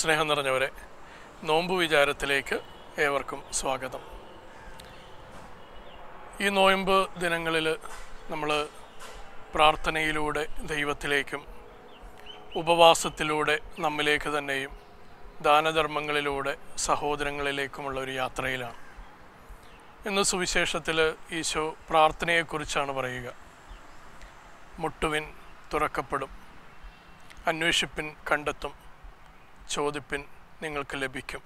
സ്നേഹം നിറഞ്ഞവരെ നോമ്പ് വിചാരത്തിലേക്ക് ഏവർക്കും സ്വാഗതം ഈ നോയമ്പ് ദിനങ്ങളിൽ നമ്മൾ പ്രാർത്ഥനയിലൂടെ ദൈവത്തിലേക്കും ഉപവാസത്തിലൂടെ നമ്മിലേക്ക് തന്നെയും ദാനധർമ്മങ്ങളിലൂടെ സഹോദരങ്ങളിലേക്കുമുള്ള ഒരു യാത്രയിലാണ് ഇന്ന് സുവിശേഷത്തിൽ ഈശോ പ്രാർത്ഥനയെക്കുറിച്ചാണ് പറയുക മുട്ടുവിൻ തുറക്കപ്പെടും അന്വേഷിപ്പിൻ കണ്ടെത്തും ചോദിപ്പിൻ നിങ്ങൾക്ക് ലഭിക്കും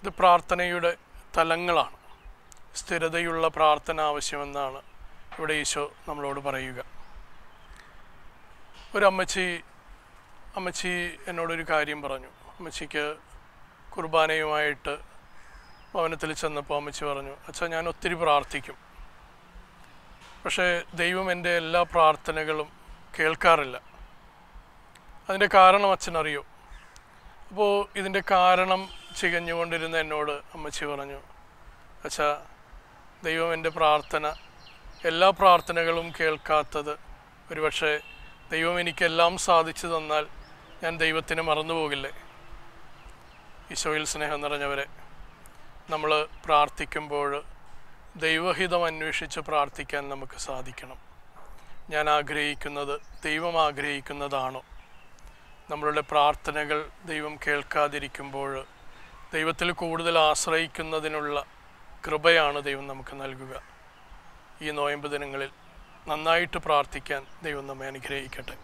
ഇത് പ്രാർത്ഥനയുടെ തലങ്ങളാണ് സ്ഥിരതയുള്ള പ്രാർത്ഥന ആവശ്യമെന്നാണ് ഇവിടെ ഈശോ നമ്മളോട് പറയുക ഒരു അമ്മച്ചി അമ്മച്ചി എന്നോടൊരു കാര്യം പറഞ്ഞു അമ്മച്ചിക്ക് കുർബാനയുമായിട്ട് ഭവനത്തിൽ ചെന്നപ്പോൾ അമ്മച്ചി പറഞ്ഞു അച്ഛാ ഞാൻ ഒത്തിരി പ്രാർത്ഥിക്കും പക്ഷേ ദൈവം എൻ്റെ എല്ലാ പ്രാർത്ഥനകളും കേൾക്കാറില്ല അതിൻ്റെ കാരണം അച്ഛനറിയോ അപ്പോൾ ഇതിൻ്റെ കാരണം ചികഞ്ഞുകൊണ്ടിരുന്ന എന്നോട് അമ്മച്ചി പറഞ്ഞു അച്ഛാ ദൈവം എൻ്റെ പ്രാർത്ഥന എല്ലാ പ്രാർത്ഥനകളും കേൾക്കാത്തത് ഒരുപക്ഷെ ദൈവം എനിക്കെല്ലാം സാധിച്ചു തന്നാൽ ഞാൻ ദൈവത്തിന് മറന്നുപോകില്ലേ ഈശോയിൽ സ്നേഹം നിറഞ്ഞവരെ നമ്മൾ പ്രാർത്ഥിക്കുമ്പോൾ ദൈവഹിതം അന്വേഷിച്ച് പ്രാർത്ഥിക്കാൻ നമുക്ക് സാധിക്കണം ഞാൻ ആഗ്രഹിക്കുന്നത് ദൈവം ആഗ്രഹിക്കുന്നതാണോ നമ്മളുടെ പ്രാർത്ഥനകൾ ദൈവം കേൾക്കാതിരിക്കുമ്പോൾ ദൈവത്തിൽ കൂടുതൽ ആശ്രയിക്കുന്നതിനുള്ള കൃപയാണ് ദൈവം നമുക്ക് നൽകുക ഈ നോയമ്പ് ദിനങ്ങളിൽ നന്നായിട്ട് പ്രാർത്ഥിക്കാൻ ദൈവം നമ്മെ അനുഗ്രഹിക്കട്ടെ